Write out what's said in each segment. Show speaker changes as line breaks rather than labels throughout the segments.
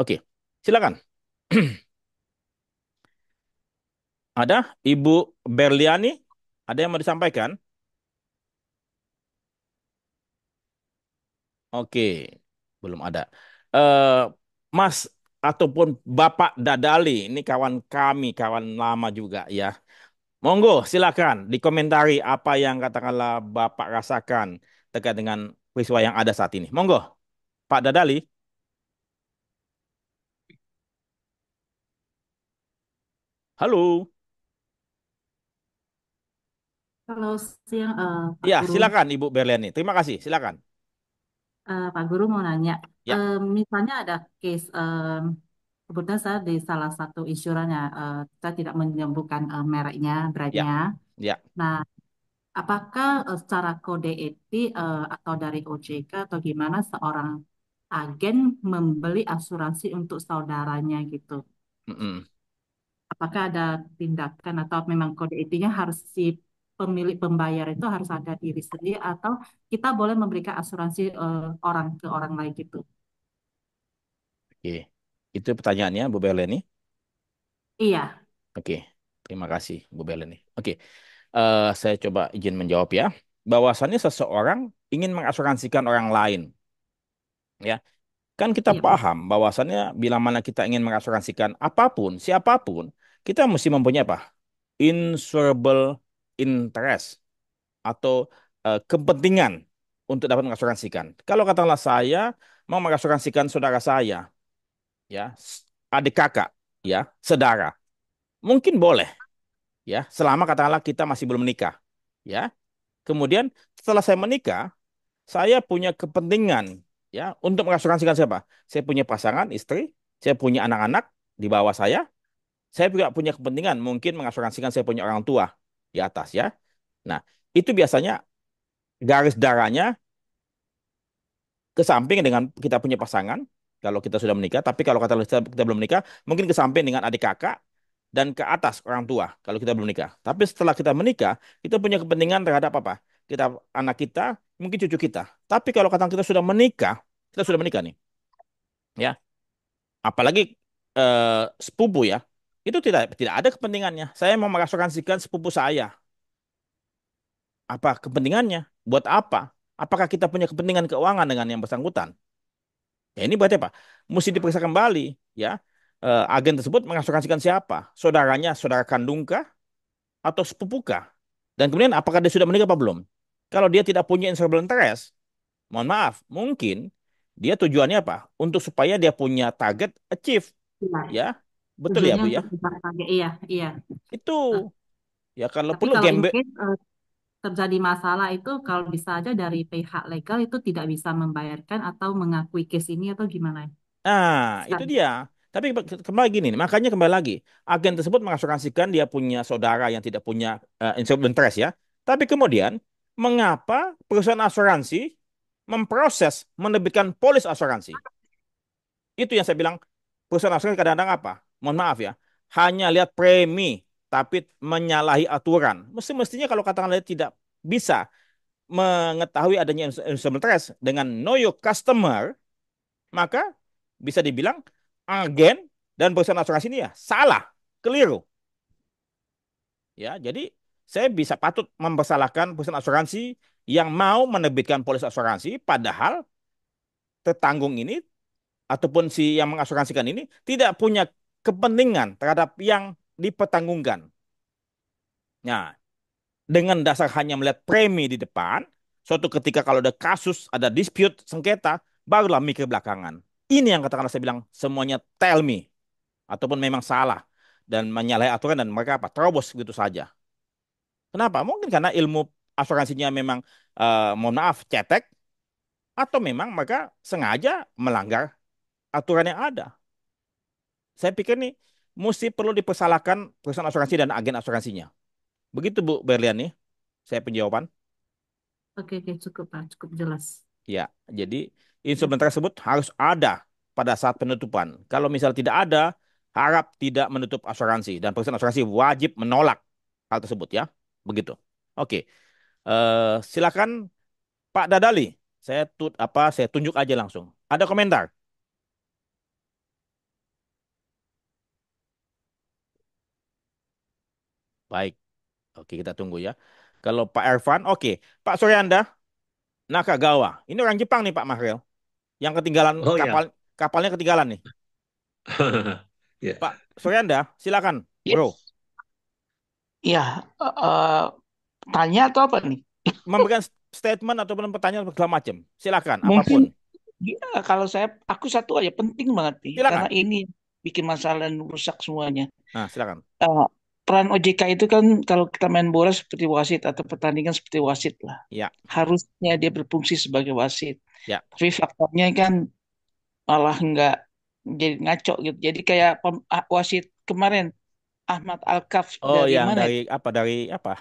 Oke, silakan. ada Ibu Berliani? Ada yang mau disampaikan? Oke, belum ada. Uh, Mas ataupun Bapak Dadali, ini kawan kami, kawan lama juga ya. Monggo, silakan dikomentari apa yang katakanlah Bapak rasakan terkait dengan peristiwa yang ada saat ini. Monggo, Pak Dadali.
Halo.
Halo siang, uh, Pak Ya, Guru, silakan
Ibu Berliani. Terima kasih, silakan.
Uh, Pak Guru mau nanya, Ya, misalnya ada case, uh, kebetulan saya di salah satu insurannya, uh, eh, saya tidak menyebutkan uh, mereknya, ya, brandnya. ya. Nah, apakah uh, secara kode etik uh, atau dari OJK atau gimana seorang agen membeli asuransi untuk saudaranya gitu? Mm-mm apakah ada tindakan atau memang kode etiknya harus si pemilik pembayar itu harus ada diri sendiri atau kita boleh memberikan asuransi uh, orang ke orang lain gitu.
Oke, itu pertanyaannya Bu Beleni. Iya. Oke, terima kasih Bu Beleni. Oke, uh, saya coba izin menjawab ya. Bahwasannya seseorang ingin mengasuransikan orang lain, ya kan kita iya. paham bahwasannya bila mana kita ingin mengasuransikan apapun, siapapun, kita mesti mempunyai apa? Insurable interest atau uh, kepentingan untuk dapat mengasuransikan. Kalau katakanlah saya mau mengasuransikan saudara saya, ya, adik kakak, ya, saudara, mungkin boleh, ya, selama katakanlah kita masih belum menikah, ya. Kemudian setelah saya menikah, saya punya kepentingan, ya, untuk mengasuransikan siapa? Saya punya pasangan, istri, saya punya anak-anak di bawah saya, saya juga punya kepentingan mungkin mengasuransikan saya punya orang tua di atas ya. Nah, itu biasanya garis darahnya ke samping dengan kita punya pasangan kalau kita sudah menikah, tapi kalau kata kita, belum menikah, mungkin ke samping dengan adik kakak dan ke atas orang tua kalau kita belum menikah. Tapi setelah kita menikah, kita punya kepentingan terhadap apa? Kita anak kita, mungkin cucu kita. Tapi kalau kata kita sudah menikah, kita sudah menikah nih. Ya. Apalagi eh, sepupu ya. Itu tidak tidak ada kepentingannya. Saya mau merasukansikan sepupu saya. Apa kepentingannya? Buat apa? Apakah kita punya kepentingan keuangan dengan yang bersangkutan? Ya ini buat apa? Mesti diperiksa kembali, ya. E, agen tersebut mengasuransikan siapa? Saudaranya, saudara kandungkah? Atau sepupukah? Dan kemudian apakah dia sudah menikah apa belum? Kalau dia tidak punya insurable interest, mohon maaf, mungkin dia tujuannya apa? Untuk supaya dia punya target achieve, iya. ya. Betul ya, Bu ya?
Iya, iya. Itu.
Ya kalau Tapi perlu kalau gembel. case,
eh, terjadi masalah itu kalau bisa aja dari pihak legal itu tidak bisa membayarkan atau mengakui case ini atau gimana?
Nah, itu dia. Tapi kembali gini, makanya kembali lagi, agen tersebut mengasuransikan dia punya saudara yang tidak punya uh, interest ya. Tapi kemudian, mengapa perusahaan asuransi memproses menerbitkan polis asuransi? Itu yang saya bilang, perusahaan asuransi kadang-kadang apa? mohon maaf ya, hanya lihat premi tapi menyalahi aturan. Mesti mestinya kalau katakanlah tidak bisa mengetahui adanya instrument trust dengan know your customer, maka bisa dibilang agen dan perusahaan asuransi ini ya salah, keliru. Ya, jadi saya bisa patut mempersalahkan perusahaan asuransi yang mau menerbitkan polis asuransi padahal tetanggung ini ataupun si yang mengasuransikan ini tidak punya kepentingan terhadap yang dipertanggungkan. Nah, dengan dasar hanya melihat premi di depan, suatu ketika kalau ada kasus, ada dispute, sengketa, barulah mikir belakangan. Ini yang katakanlah saya bilang semuanya tell me. Ataupun memang salah. Dan menyalahi aturan dan mereka apa? Terobos begitu saja. Kenapa? Mungkin karena ilmu asuransinya memang, eh, mohon maaf, cetek. Atau memang mereka sengaja melanggar aturan yang ada. Saya pikir nih mesti perlu dipersalahkan perusahaan asuransi dan agen asuransinya. Begitu Bu Berlian nih, saya penjawaban.
Oke, oke cukup Pak, cukup jelas.
Ya, jadi instrumen tersebut harus ada pada saat penutupan. Kalau misal tidak ada, harap tidak menutup asuransi dan perusahaan asuransi wajib menolak hal tersebut ya, begitu. Oke, uh, silakan Pak Dadali. Saya tut apa? Saya tunjuk aja langsung. Ada komentar? Baik. Oke, kita tunggu ya. Kalau Pak Ervan, oke. Pak Suryanda, Nakagawa. Ini orang Jepang nih Pak Mahril. Yang ketinggalan oh, iya. kapal ya. kapalnya ketinggalan nih. yeah. Pak Suryanda, silakan, yes. Bro. Iya, uh, tanya atau apa nih? Memberikan statement atau pertanyaan segala macam. Silakan, Mungkin, apapun. Eh, kalau saya aku satu aja penting banget nih karena ini bikin masalah dan rusak semuanya. Nah, silakan. Uh, peran OJK itu kan kalau kita main bola seperti wasit atau pertandingan seperti wasit lah. Ya. Harusnya dia berfungsi sebagai wasit. Ya. Tapi faktornya kan malah nggak
jadi ngaco gitu. Jadi kayak ah, wasit kemarin Ahmad Alkaf oh, dari yang mana? Dari
apa? Dari apa?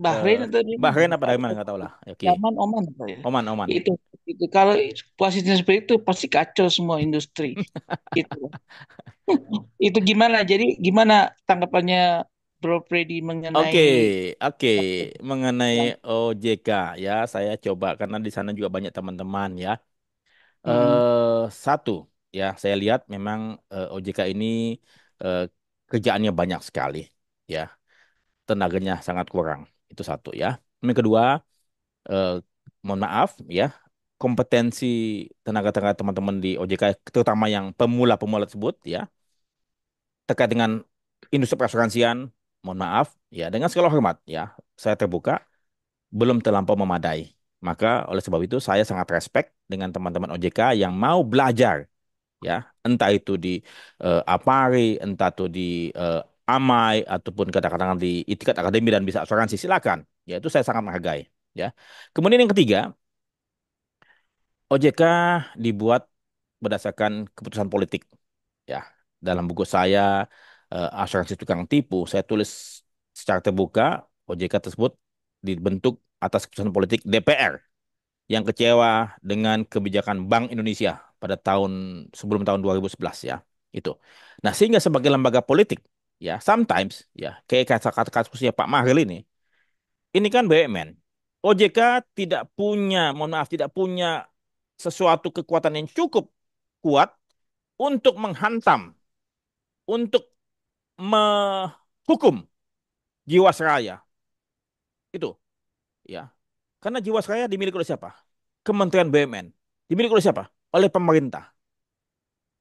Bahrain eh, atau di Bahrain apa dari nggak tahu lah. Ya, oke. Okay. Oman
Oman apa ya?
Oman, Oman. Itu, itu kalau posisinya seperti itu pasti kacau semua industri. itu. itu gimana? Jadi gimana tanggapannya Bro Freddy mengenai Oke, okay, oke, okay. mengenai ya. OJK ya, saya coba karena di sana juga banyak teman-teman ya. Hmm. Eh hmm. uh, satu ya, saya lihat memang uh, eh, OJK ini uh, kerjaannya banyak sekali ya. Tenaganya sangat kurang itu satu ya. Yang kedua, eh, mohon maaf ya, kompetensi tenaga-tenaga teman-teman di OJK terutama yang pemula-pemula tersebut ya terkait dengan industri perasuransian mohon maaf ya dengan segala hormat ya saya terbuka belum terlampau memadai maka oleh sebab itu saya sangat respect dengan teman-teman OJK yang mau belajar ya entah itu di uh, Apari entah itu di eh, amai ataupun kadang-kadang di itikat akademi dan bisa asuransi silakan ya itu saya sangat menghargai ya kemudian yang ketiga OJK dibuat berdasarkan keputusan politik ya dalam buku saya eh, asuransi tukang tipu saya tulis secara terbuka OJK tersebut dibentuk atas keputusan politik DPR yang kecewa dengan kebijakan Bank Indonesia pada tahun sebelum tahun 2011 ya itu. Nah, sehingga sebagai lembaga politik ya sometimes ya kayak kata-kata kasusnya Pak Mahril ini ini kan BUMN OJK tidak punya mohon maaf tidak punya sesuatu kekuatan yang cukup kuat untuk menghantam untuk menghukum Jiwasraya itu ya karena Jiwasraya dimiliki oleh siapa Kementerian BUMN dimiliki oleh siapa oleh pemerintah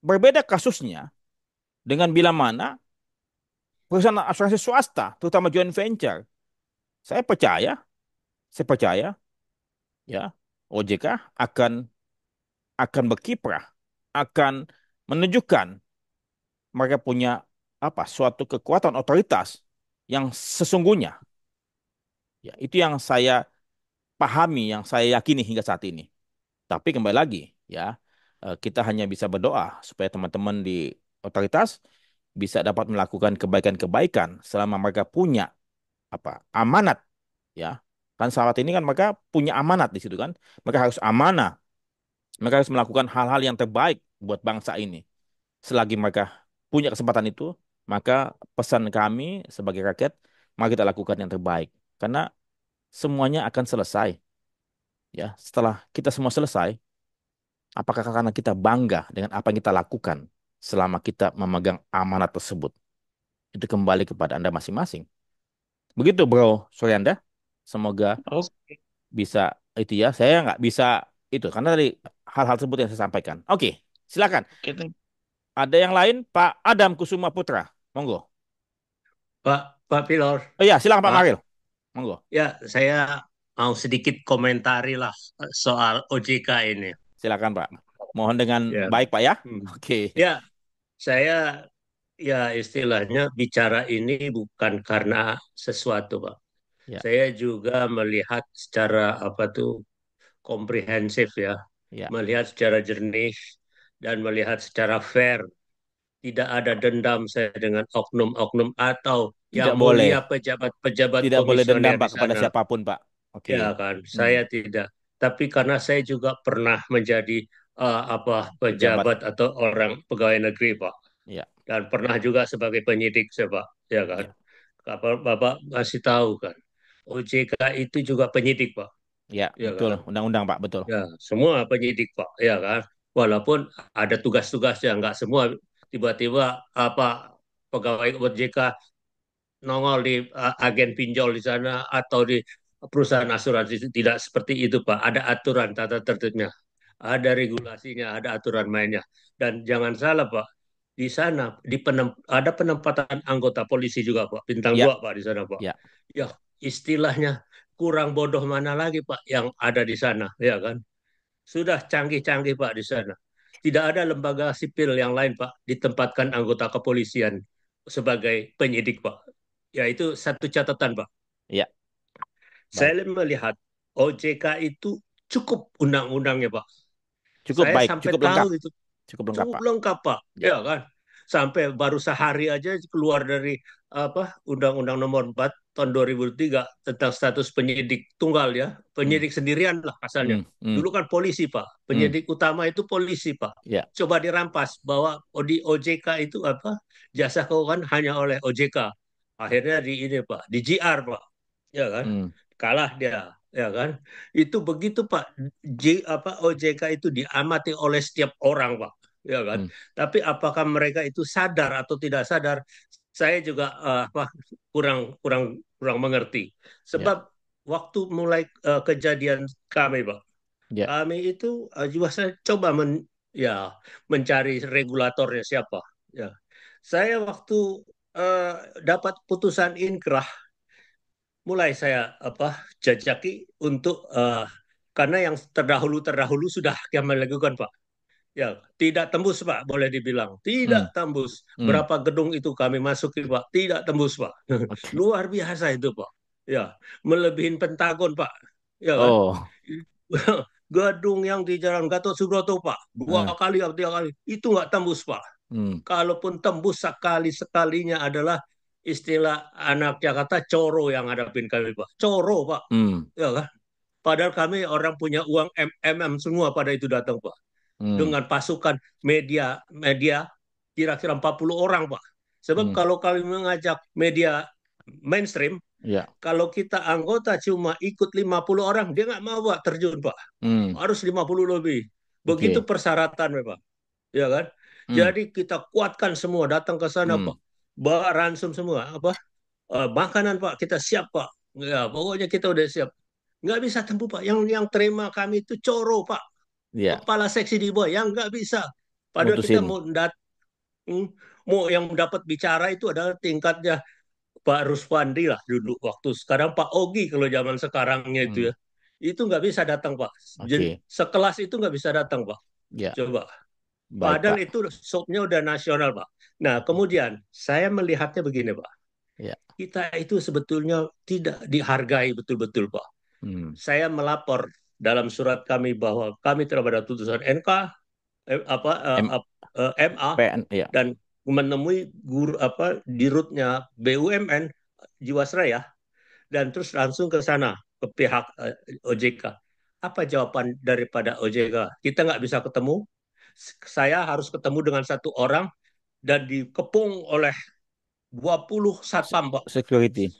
berbeda kasusnya dengan bila mana perusahaan asuransi swasta, terutama joint venture. Saya percaya, saya percaya, ya OJK akan akan berkiprah, akan menunjukkan mereka punya apa suatu kekuatan otoritas yang sesungguhnya. Ya, itu yang saya pahami, yang saya yakini hingga saat ini. Tapi kembali lagi, ya, eh, kita hanya bisa berdoa supaya teman-teman di otoritas bisa dapat melakukan kebaikan-kebaikan selama mereka punya apa amanat ya kan salat ini kan mereka punya amanat di situ kan mereka harus amanah mereka harus melakukan hal-hal yang terbaik buat bangsa ini selagi mereka punya kesempatan itu maka pesan kami sebagai rakyat mari kita lakukan yang terbaik karena semuanya akan selesai ya setelah kita semua selesai apakah karena kita bangga dengan apa yang kita lakukan selama kita memegang amanat tersebut. Itu kembali kepada Anda masing-masing. Begitu bro, suryanda Semoga okay. bisa itu ya. Saya nggak bisa itu karena tadi hal-hal tersebut yang saya sampaikan. Oke, okay, silakan. Okay, Ada yang lain, Pak Adam Kusuma Putra, monggo.
Pak Pak Pilor. Oh iya, silakan Pak, Pak Maril. Monggo. Ya, saya mau sedikit komentari lah soal OJK ini. Silakan Pak. Mohon dengan ya. baik Pak ya. Hmm. Oke. Okay. Ya, saya ya istilahnya bicara ini bukan karena sesuatu pak. Ya. Saya juga melihat secara apa tuh komprehensif ya, ya. melihat secara jernih dan melihat secara fair. Tidak ada dendam saya dengan oknum-oknum atau tidak yang boleh pejabat-pejabat tidak boleh dendam pak kepada siapapun
pak. Oke. Okay. Ya
kan, hmm. saya tidak. Tapi karena saya juga pernah menjadi uh, apa iya, pejabat Jabat. atau orang pegawai negeri pak ya. dan pernah juga sebagai penyidik saya pak ya kan ya. bapak, bapak masih tahu kan OJK itu juga penyidik pak ya, ya betul
kan? undang-undang pak betul ya semua
penyidik pak ya kan walaupun ada tugas-tugasnya tugas nggak semua tiba-tiba apa pegawai OJK nongol di uh, agen pinjol di sana atau di perusahaan asuransi tidak seperti itu pak ada aturan tata tertibnya ada regulasinya, ada aturan mainnya. Dan jangan salah Pak, di sana di penem, ada penempatan anggota polisi juga Pak, bintang ya. dua Pak di sana Pak. Ya. ya istilahnya kurang bodoh mana lagi Pak yang ada di sana, ya kan? Sudah canggih-canggih Pak di sana. Tidak ada lembaga sipil yang lain Pak ditempatkan anggota kepolisian sebagai penyidik Pak. Ya itu satu catatan Pak. Ya. Baik. Saya melihat OJK itu cukup undang-undangnya Pak cukup saya baik, sampai cukup tahu lengkap. itu cukup lengkap, cukup lengkap pak, pak. ya. ya kan? Sampai baru sehari aja keluar dari apa Undang-Undang Nomor 4 tahun 2003 tentang status penyidik tunggal ya, penyidik hmm. sendirian lah asalnya. Hmm. Hmm. Dulu kan polisi pak, hmm. penyidik hmm. utama itu polisi pak. Ya. Coba dirampas bahwa di OJK itu apa jasa keuangan hanya oleh OJK. Akhirnya di ini pak, di GR pak, ya kan? Hmm. Kalah dia ya kan? Itu begitu Pak J, apa OJK itu diamati oleh setiap orang Pak, ya kan? Hmm. Tapi apakah mereka itu sadar atau tidak sadar? Saya juga uh, apa kurang kurang kurang mengerti. Sebab yeah. waktu mulai uh, kejadian kami Pak, ya. kami itu uh, juga saya coba men ya mencari regulatornya siapa. Ya, saya waktu uh, dapat putusan inkrah mulai saya apa jajaki untuk uh, karena yang terdahulu terdahulu sudah kami lakukan pak ya tidak tembus pak boleh dibilang tidak hmm. tembus hmm. berapa gedung itu kami masuki pak tidak tembus pak okay. luar biasa itu pak ya melebihin pentagon pak ya kan? oh. gedung yang di Jalan Gatot Subroto pak dua hmm. kali atau tiga kali itu nggak tembus pak hmm. kalaupun tembus sekali sekalinya adalah istilah anak Jakarta coro yang ngadapin kami pak coro pak hmm. ya kan padahal kami orang punya uang MMM semua pada itu datang pak hmm. dengan pasukan media media kira-kira 40 orang pak sebab hmm. kalau kami mengajak media mainstream ya. kalau kita anggota cuma ikut 50 orang dia nggak mau pak terjun pak hmm. harus 50 lebih begitu okay. persyaratan pak ya kan hmm. jadi kita kuatkan semua datang ke sana hmm. pak bawa ransum semua apa uh, makanan pak kita siap pak ya pokoknya kita udah siap nggak bisa tempuh pak yang yang terima kami itu coro pak ya. kepala seksi di bawah yang nggak bisa
padahal Mutusin. kita mau
dat hmm, mau yang dapat bicara itu adalah tingkatnya Pak Ruswandi lah duduk waktu sekarang Pak Ogi kalau zaman sekarangnya itu hmm. ya itu nggak bisa datang pak okay. jadi sekelas itu nggak bisa datang pak ya. coba
Padahal itu
soapnya udah nasional, Pak. Nah, kemudian saya melihatnya begini, Pak. Ya. Kita itu sebetulnya tidak dihargai betul-betul, Pak. Hmm. Saya melapor dalam surat kami bahwa kami terhadap pada putusan NK eh, apa eh, M eh, MA PN, ya. dan menemui guru apa dirutnya BUMN Jiwasraya dan terus langsung ke sana ke pihak eh, OJK. Apa jawaban daripada OJK? Kita nggak bisa ketemu, saya harus ketemu dengan satu orang dan dikepung oleh 20 satpam, Pak.
Security.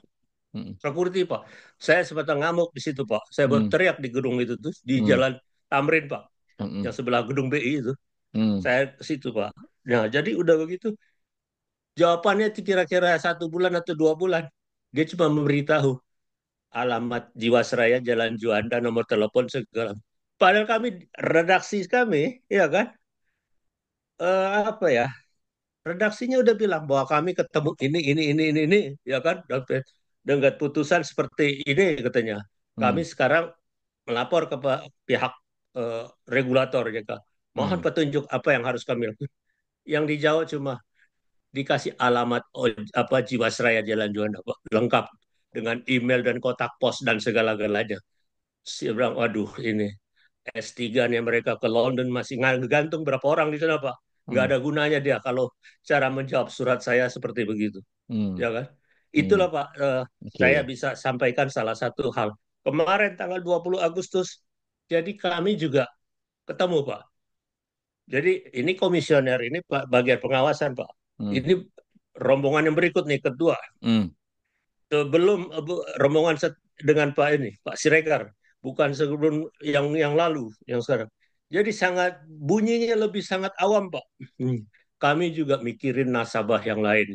Hmm. Security, Pak. Saya sempat ngamuk di situ, Pak. Saya hmm. teriak di gedung itu tuh di hmm. Jalan Tamrin, Pak. Hmm. Yang sebelah gedung BI itu. Hmm. Saya ke situ, Pak. Nah, jadi udah begitu jawabannya kira-kira satu bulan atau dua bulan. Dia cuma memberitahu alamat Jiwasraya Jalan Juanda, nomor telepon segala. Padahal kami redaksi kami, ya kan? uh, apa ya redaksinya udah bilang bahwa kami ketemu ini ini ini ini ini ya kan dengan putusan seperti ini katanya kami hmm. sekarang melapor ke pihak uh, eh, regulator ya kan mohon hmm. petunjuk apa yang harus kami lakukan yang dijawab cuma dikasih alamat apa jiwasraya jalan Juanda lengkap dengan email dan kotak pos dan segala-galanya si bilang waduh ini S3 nya mereka ke London masih gantung berapa orang di sana Pak nggak hmm. ada gunanya dia kalau cara menjawab surat saya seperti begitu hmm. ya kan hmm. itulah hmm. pak uh, eh, okay. saya bisa sampaikan salah satu hal kemarin tanggal 20 Agustus jadi kami juga ketemu pak jadi ini komisioner ini pak bagian pengawasan pak hmm. ini rombongan yang berikut nih kedua hmm. sebelum eh, rombongan dengan pak ini pak Siregar bukan sebelum yang yang lalu yang sekarang jadi sangat bunyinya lebih sangat awam, Pak. Hmm. Kami juga mikirin nasabah yang lain.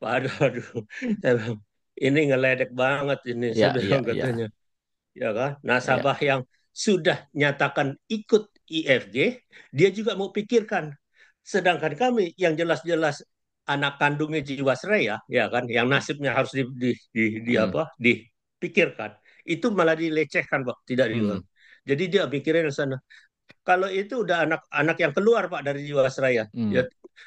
Pak, aduh, ini ngeledek banget ini ya, ya, ya, katanya. Ya. ya kan? Nasabah ya. yang sudah nyatakan ikut IFG, dia juga mau pikirkan. Sedangkan kami yang jelas-jelas anak kandungnya Jiwasraya, ya kan, yang nasibnya harus di, di, di, di hmm. apa? dipikirkan. Itu malah dilecehkan, Pak, tidak dilakukan. Hmm. Jadi dia pikirin di sana. Kalau itu udah anak-anak yang keluar Pak dari Jiwasraya, hmm. ya,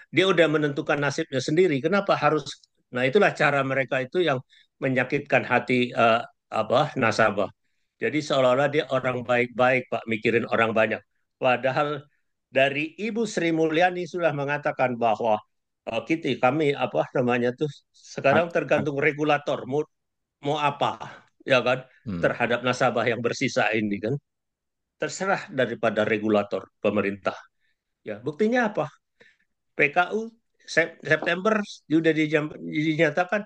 dia udah menentukan nasibnya sendiri. Kenapa harus? Nah itulah cara mereka itu yang menyakitkan hati uh, apa nasabah. Jadi seolah-olah dia orang baik-baik Pak, mikirin orang banyak. Padahal dari Ibu Sri Mulyani sudah mengatakan bahwa uh, kita kami apa namanya tuh sekarang tergantung regulator mau mau apa ya kan hmm. terhadap nasabah yang bersisa ini kan terserah daripada regulator pemerintah. Ya, buktinya apa? PKU September sudah dinyatakan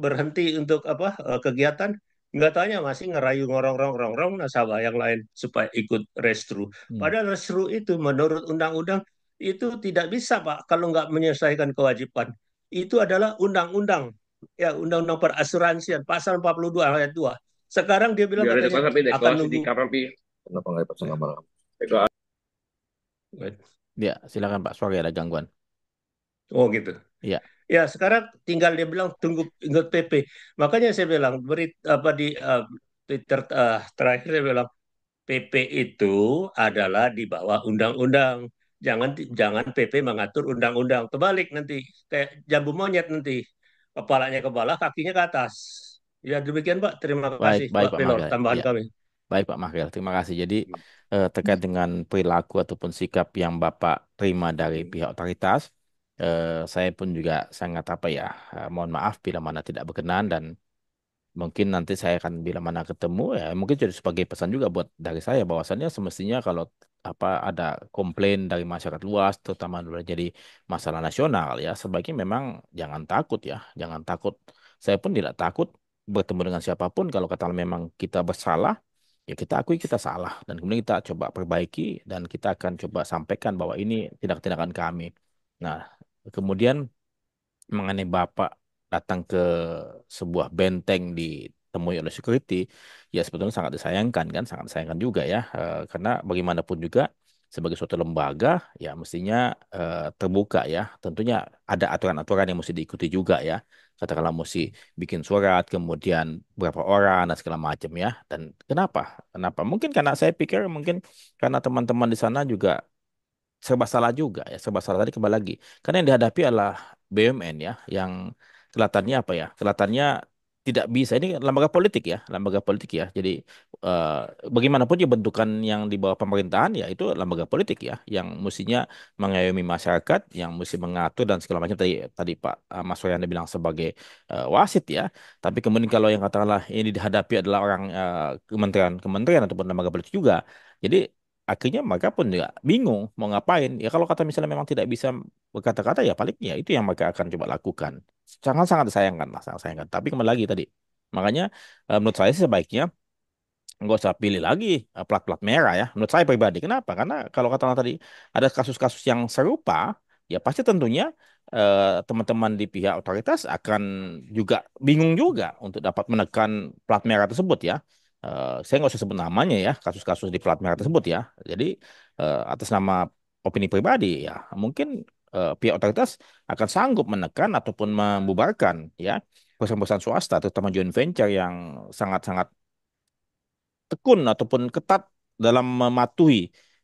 berhenti untuk apa e, kegiatan nggak tanya masih ngerayu ngorong-rong-rong nasabah yang lain supaya ikut restru. Hmm. Padahal restru itu menurut undang-undang itu tidak bisa pak kalau nggak menyelesaikan kewajiban. Itu adalah undang-undang ya undang-undang perasuransian pasal 42 ayat 2. Sekarang dia bilang katanya, akan nunggu
Kenapa nggak dipasang ya. malam? Ya, silakan Pak Suar ada gangguan. Oh gitu. Iya.
Ya sekarang tinggal dia bilang tunggu ingat PP. Makanya saya bilang beri apa di eh, Twitter uh, terakhir saya bilang PP itu adalah di bawah undang-undang. Jangan jangan PP mengatur undang-undang. Terbalik nanti kayak jambu monyet nanti kepalanya ke bawah, kakinya ke atas. Ya demikian Pak. Terima kasih baik, baik, Pak, Pak Pilot tambahan ya. kami.
Baik Pak Mahril, terima kasih. Jadi hmm. eh, terkait dengan perilaku ataupun sikap yang Bapak terima dari hmm. pihak otoritas, eh, saya pun juga sangat apa ya, eh, mohon maaf bila mana tidak berkenan dan mungkin nanti saya akan bila mana ketemu ya mungkin jadi sebagai pesan juga buat dari saya bahwasannya semestinya kalau apa ada komplain dari masyarakat luas terutama jadi masalah nasional ya sebaiknya memang jangan takut ya jangan takut saya pun tidak takut bertemu dengan siapapun kalau kata memang kita bersalah ya kita akui kita salah dan kemudian kita coba perbaiki dan kita akan coba sampaikan bahwa ini tindak-tindakan kami. Nah, kemudian mengenai Bapak datang ke sebuah benteng ditemui oleh security, ya sebetulnya sangat disayangkan kan, sangat disayangkan juga ya e, karena bagaimanapun juga sebagai suatu lembaga ya mestinya e, terbuka ya. Tentunya ada aturan-aturan yang mesti diikuti juga ya katakanlah mesti bikin surat, kemudian berapa orang dan segala macam ya. Dan kenapa? Kenapa? Mungkin karena saya pikir mungkin karena teman-teman di sana juga serba salah juga ya, serba salah tadi kembali lagi. Karena yang dihadapi adalah BUMN ya, yang kelihatannya apa ya? Kelihatannya tidak bisa ini lembaga politik ya lembaga politik ya jadi uh, bagaimanapun ya bentukan yang di bawah pemerintahan ya itu lembaga politik ya yang mestinya mengayomi masyarakat yang mesti mengatur dan segala macam tadi tadi Pak eh, Mas Soyanda bilang sebagai uh, wasit ya tapi kemudian kalau yang katakanlah ini dihadapi adalah orang kementerian-kementerian kementerian ataupun lembaga politik juga jadi akhirnya mereka pun juga bingung mau ngapain. Ya kalau kata misalnya memang tidak bisa berkata-kata ya paling ya itu yang mereka akan coba lakukan sangat sangat disayangkan lah sangat sayangkan tapi kembali lagi tadi makanya eh, menurut saya sih sebaiknya nggak usah pilih lagi eh, plat-plat merah ya menurut saya pribadi kenapa karena kalau kata tadi ada kasus-kasus yang serupa ya pasti tentunya eh, teman-teman di pihak otoritas akan juga bingung juga untuk dapat menekan plat merah tersebut ya eh, saya nggak usah sebut namanya ya kasus-kasus di plat merah tersebut ya jadi eh, atas nama opini pribadi ya mungkin eh, pihak otoritas akan sanggup menekan ataupun membubarkan ya perusahaan-perusahaan swasta terutama joint venture yang sangat-sangat tekun ataupun ketat dalam mematuhi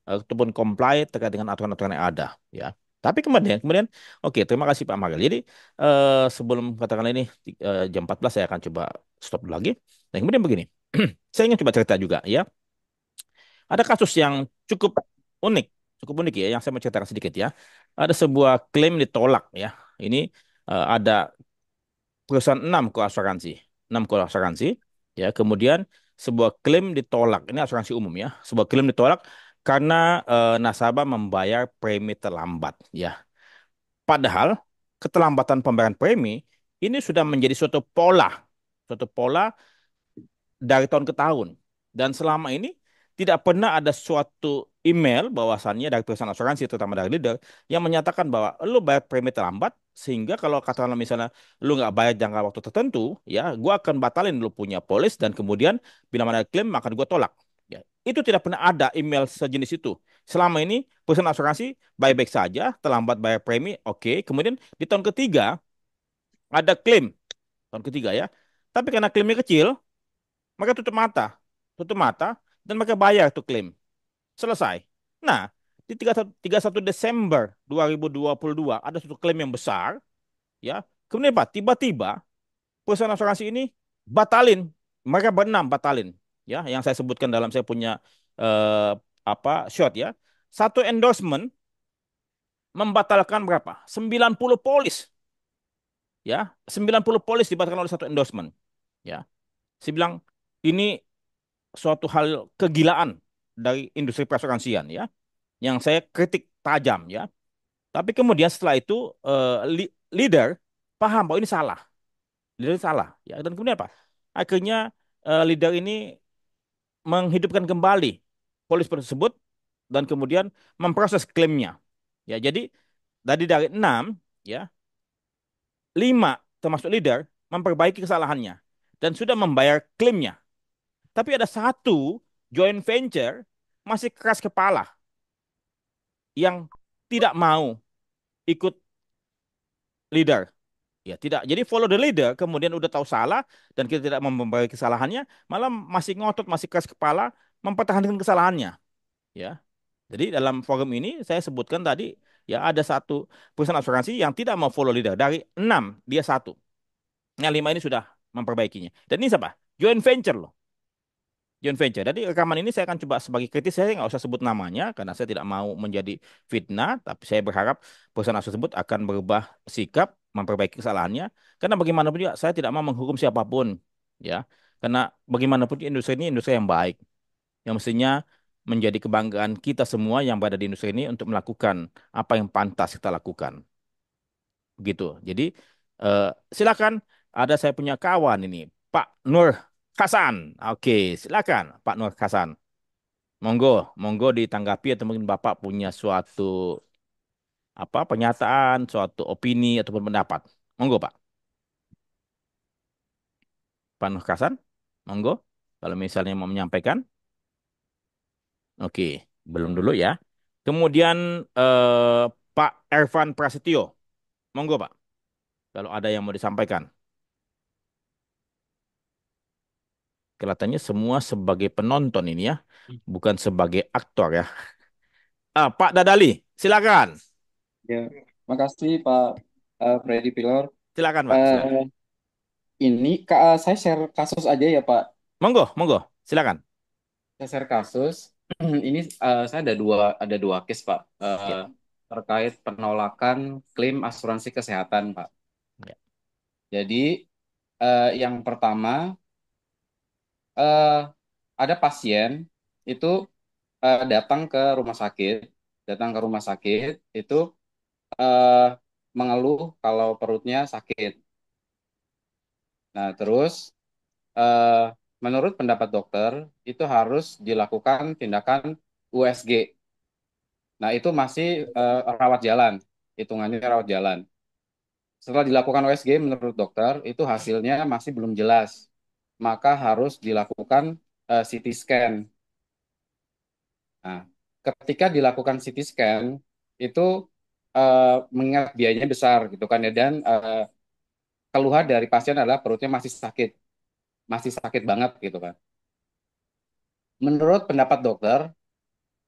ataupun comply terkait dengan aturan-aturan yang ada ya. Tapi kemudian kemudian oke okay, terima kasih Pak Maril. Jadi uh, sebelum katakan ini uh, jam 14 saya akan coba stop lagi. Nah, kemudian begini. saya ingin coba cerita juga ya. Ada kasus yang cukup unik cukup unik ya yang saya mau ceritakan sedikit ya. Ada sebuah klaim ditolak ya. Ini uh, ada perusahaan 6 koasuransi, 6 koasuransi ya. Kemudian sebuah klaim ditolak. Ini asuransi umum ya. Sebuah klaim ditolak karena uh, nasabah membayar premi terlambat ya. Padahal keterlambatan pembayaran premi ini sudah menjadi suatu pola, suatu pola dari tahun ke tahun. Dan selama ini tidak pernah ada suatu email bahwasannya dari perusahaan asuransi terutama dari leader yang menyatakan bahwa lo bayar premi terlambat sehingga kalau katakanlah misalnya lo nggak bayar jangka waktu tertentu ya gue akan batalin lo punya polis dan kemudian bila mana klaim akan gue tolak ya itu tidak pernah ada email sejenis itu selama ini perusahaan asuransi baik-baik saja terlambat bayar premi oke okay. kemudian di tahun ketiga ada klaim tahun ketiga ya tapi karena klaimnya kecil maka tutup mata tutup mata dan mereka bayar tuh klaim. Selesai. Nah, di 31 Desember 2022 ada satu klaim yang besar ya. Kemudian Pak, tiba-tiba perusahaan asuransi ini batalin, mereka berenam batalin ya yang saya sebutkan dalam saya punya eh, apa shot ya. Satu endorsement membatalkan berapa? 90 polis. Ya, 90 polis dibatalkan oleh satu endorsement. Ya. Saya bilang ini suatu hal kegilaan dari industri perasuransian ya, yang saya kritik tajam ya. Tapi kemudian setelah itu uh, leader paham bahwa ini salah, leader ini salah ya. Dan kemudian apa? Akhirnya uh, leader ini menghidupkan kembali polis tersebut dan kemudian memproses klaimnya. Ya, jadi tadi dari enam ya lima termasuk leader memperbaiki kesalahannya dan sudah membayar klaimnya. Tapi ada satu joint venture masih keras kepala yang tidak mau ikut leader. Ya tidak. Jadi follow the leader, kemudian udah tahu salah dan kita tidak memperbaiki kesalahannya, malah masih ngotot, masih keras kepala mempertahankan kesalahannya. Ya. Jadi dalam forum ini saya sebutkan tadi ya ada satu perusahaan asuransi yang tidak mau follow leader dari enam dia satu. Yang lima ini sudah memperbaikinya. Dan ini siapa? Joint venture loh. John Venture. Jadi rekaman ini saya akan coba sebagai kritis, saya nggak usah sebut namanya karena saya tidak mau menjadi fitnah, tapi saya berharap perusahaan tersebut akan berubah sikap, memperbaiki kesalahannya. Karena bagaimanapun juga saya tidak mau menghukum siapapun, ya. Karena bagaimanapun industri ini industri yang baik, yang mestinya menjadi kebanggaan kita semua yang berada di industri ini untuk melakukan apa yang pantas kita lakukan. Begitu. Jadi uh, silakan ada saya punya kawan ini Pak Nur Kasan, Oke, silakan Pak Nur Kasan, Monggo, monggo ditanggapi atau mungkin Bapak punya suatu apa pernyataan, suatu opini ataupun pendapat. Monggo, Pak. Pak Nur Kasan, monggo. Kalau misalnya mau menyampaikan. Oke, belum dulu ya. Kemudian eh, Pak Ervan Prasetyo. Monggo, Pak. Kalau ada yang mau disampaikan. kelihatannya semua sebagai penonton ini ya, hmm. bukan sebagai aktor ya. Ah, Pak Dadali, silakan.
Ya, makasih Pak uh, Freddy Pilar. Silakan Pak. Uh, ini uh, saya share kasus aja ya Pak.
Monggo, monggo, silakan.
Saya share kasus. ini uh, saya ada dua ada dua case Pak uh, ya. terkait penolakan klaim asuransi kesehatan Pak. Ya. Jadi uh, yang pertama uh, ada pasien itu uh, datang ke rumah sakit, datang ke rumah sakit itu uh, mengeluh kalau perutnya sakit. Nah, terus uh, menurut pendapat dokter itu harus dilakukan tindakan USG. Nah, itu masih uh, rawat jalan, hitungannya rawat jalan setelah dilakukan USG menurut dokter itu hasilnya masih belum jelas maka harus dilakukan uh, eh, CT scan. Nah, ketika dilakukan CT scan itu uh, mengingat biayanya besar gitu kan ya dan uh, keluhan dari pasien adalah perutnya masih sakit, masih sakit banget gitu kan. Menurut pendapat dokter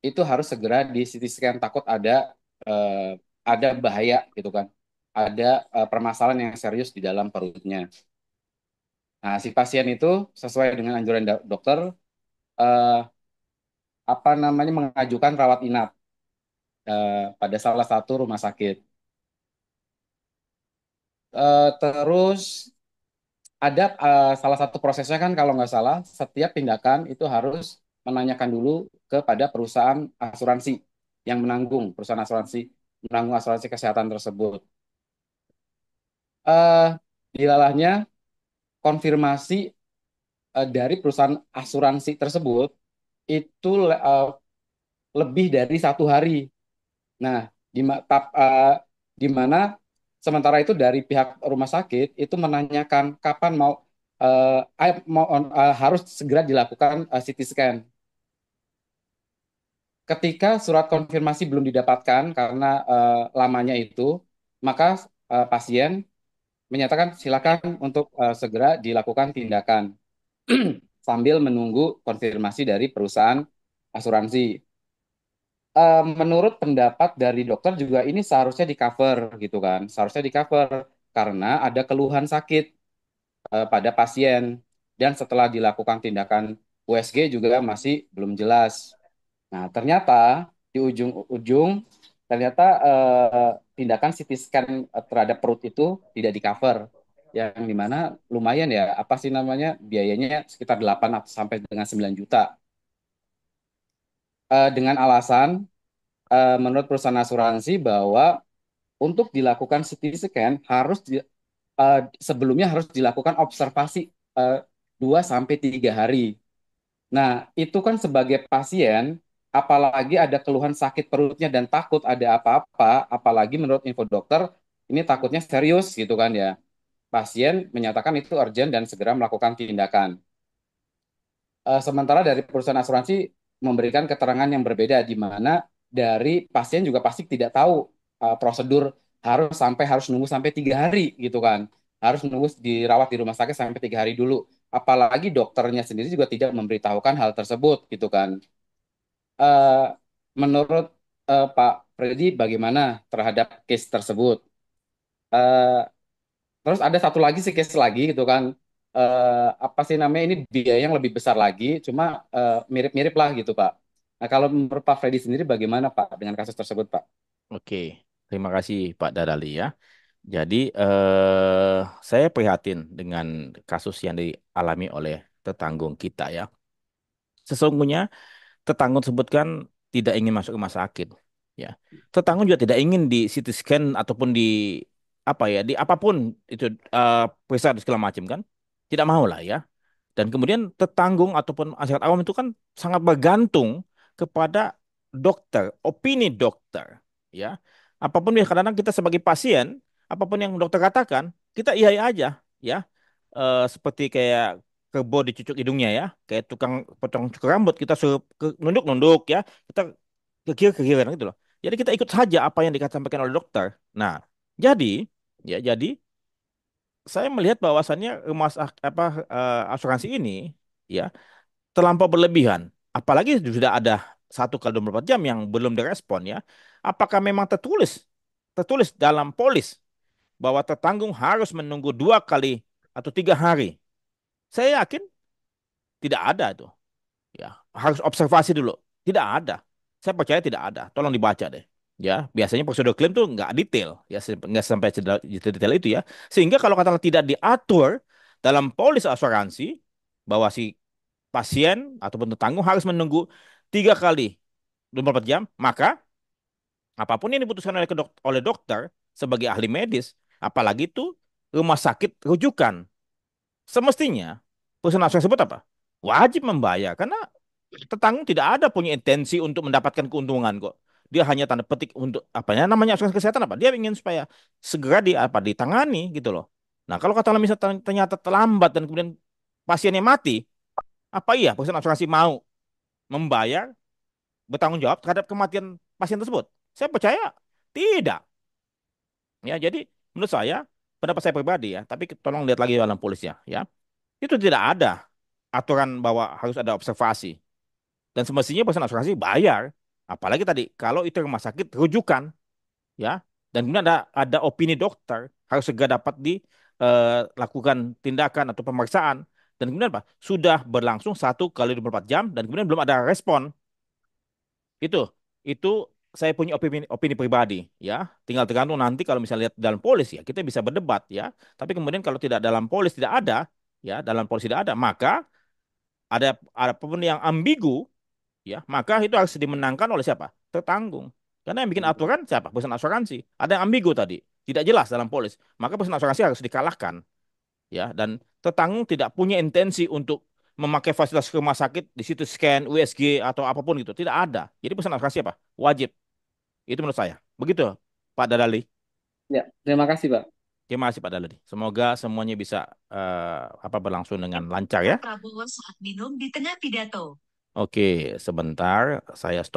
itu harus segera di CT scan takut ada uh, ada bahaya gitu kan, ada uh, permasalahan yang serius di dalam perutnya. Nah, si pasien itu sesuai dengan anjuran dokter eh, apa namanya mengajukan rawat inap eh, pada salah satu rumah sakit. Eh, terus ada eh, salah satu prosesnya kan kalau nggak salah setiap tindakan itu harus menanyakan dulu kepada perusahaan asuransi yang menanggung perusahaan asuransi menanggung asuransi kesehatan tersebut. Eh, dilalahnya konfirmasi uh, dari perusahaan asuransi tersebut itu uh, lebih dari satu hari. Nah, di, tap, uh, di mana sementara itu dari pihak rumah sakit itu menanyakan kapan mau uh, mau uh, harus segera dilakukan uh, CT scan. Ketika surat konfirmasi belum didapatkan karena uh, lamanya itu, maka uh, pasien menyatakan silakan untuk uh, segera dilakukan tindakan sambil menunggu konfirmasi dari perusahaan asuransi. Uh, menurut pendapat dari dokter juga ini seharusnya di cover gitu kan, seharusnya di cover karena ada keluhan sakit uh, pada pasien dan setelah dilakukan tindakan USG juga masih belum jelas. Nah ternyata di ujung-ujung ternyata uh, tindakan CT scan eh, terhadap perut itu tidak di cover yang dimana lumayan ya apa sih namanya biayanya sekitar 8 sampai dengan 9 juta uh, dengan alasan uh, menurut perusahaan asuransi bahwa untuk dilakukan CT scan harus di, uh, sebelumnya harus dilakukan observasi uh, 2 sampai 3 hari. Nah, itu kan sebagai pasien apalagi ada keluhan sakit perutnya dan takut ada apa-apa, apalagi menurut info dokter ini takutnya serius gitu kan ya. Pasien menyatakan itu urgent dan segera melakukan tindakan. Eh, sementara dari perusahaan asuransi memberikan keterangan yang berbeda di mana dari pasien juga pasti tidak tahu eh, prosedur harus sampai harus nunggu sampai tiga hari gitu kan harus nunggu dirawat di rumah sakit sampai tiga hari dulu apalagi dokternya sendiri juga tidak memberitahukan hal tersebut gitu kan uh, menurut uh, Pak Freddy bagaimana terhadap case tersebut? Uh, terus ada satu lagi sih case lagi gitu kan uh, apa sih namanya ini biaya yang lebih besar lagi, cuma mirip mirip-mirip lah gitu Pak. Nah kalau menurut Pak Freddy sendiri bagaimana Pak dengan kasus tersebut Pak? Oke, terima
kasih Pak Dadali ya. Jadi eh, saya prihatin dengan kasus yang dialami oleh tetanggung kita ya. Sesungguhnya Tetanggung sebutkan tidak ingin masuk rumah sakit. Ya, Tetanggung juga tidak ingin di CT scan ataupun di apa ya, di apapun itu uh, periksa segala macam kan, tidak mau lah ya. Dan kemudian tetanggung ataupun masyarakat awam itu kan sangat bergantung kepada dokter, opini dokter, ya. Apapun ya kadang-kadang kita sebagai pasien, apapun yang dokter katakan, kita iya aja, ya. E, seperti kayak kerbau dicucuk hidungnya ya kayak tukang potong cukur rambut kita suruh nunduk nunduk ya kita kegir kegiran gitu loh jadi kita ikut saja apa yang dikatakan oleh dokter nah jadi ya jadi saya melihat bahwasannya rumah apa uh, asuransi ini ya terlampau berlebihan apalagi sudah ada satu kali 24 jam yang belum direspon ya apakah memang tertulis tertulis dalam polis bahwa tertanggung harus menunggu dua kali atau tiga hari saya yakin tidak ada itu. Ya, harus observasi dulu. Tidak ada. Saya percaya tidak ada. Tolong dibaca deh. Ya, biasanya prosedur klaim tuh nggak detail, ya nggak sampai detail itu ya. Sehingga kalau katakan tidak diatur dalam polis asuransi bahwa si pasien ataupun tanggung harus menunggu tiga kali 24 jam, maka apapun yang diputuskan oleh, dok oleh dokter sebagai ahli medis, apalagi itu rumah sakit rujukan, semestinya perusahaan asuransi tersebut apa? Wajib membayar karena tetanggung tidak ada punya intensi untuk mendapatkan keuntungan kok. Dia hanya tanda petik untuk apa ya namanya asuransi kesehatan apa? Dia ingin supaya segera di apa ditangani gitu loh. Nah, kalau katakanlah misalnya ternyata terlambat dan kemudian pasiennya mati, apa iya perusahaan asuransi mau membayar bertanggung jawab terhadap kematian pasien tersebut? Saya percaya tidak. Ya, jadi menurut saya pendapat saya pribadi ya, tapi tolong lihat lagi dalam polisnya ya itu tidak ada aturan bahwa harus ada observasi. Dan semestinya pesan asuransi bayar. Apalagi tadi kalau itu rumah sakit rujukan, ya. Dan kemudian ada ada opini dokter harus segera dapat dilakukan eh, tindakan atau pemeriksaan. Dan kemudian apa? Sudah berlangsung satu kali 24 jam dan kemudian belum ada respon. Itu itu saya punya opini opini pribadi ya. Tinggal tergantung nanti kalau misalnya lihat dalam polis ya kita bisa berdebat ya. Tapi kemudian kalau tidak dalam polis tidak ada ya dalam polisi tidak ada, maka ada apapun yang ambigu, ya maka itu harus dimenangkan oleh siapa? Tertanggung. Karena yang bikin hmm. aturan siapa? Perusahaan asuransi. Ada yang ambigu tadi, tidak jelas dalam polis, maka perusahaan asuransi harus dikalahkan, ya dan tertanggung tidak punya intensi untuk memakai fasilitas rumah sakit di situ scan USG atau apapun gitu tidak ada jadi pesan asuransi apa wajib itu menurut saya begitu Pak Dadali
ya terima kasih
Pak Terima masih Pak Daladi. Semoga semuanya bisa uh, apa berlangsung dengan lancar ya.
Prabowo saat minum di tengah pidato.
Oke, sebentar saya stop.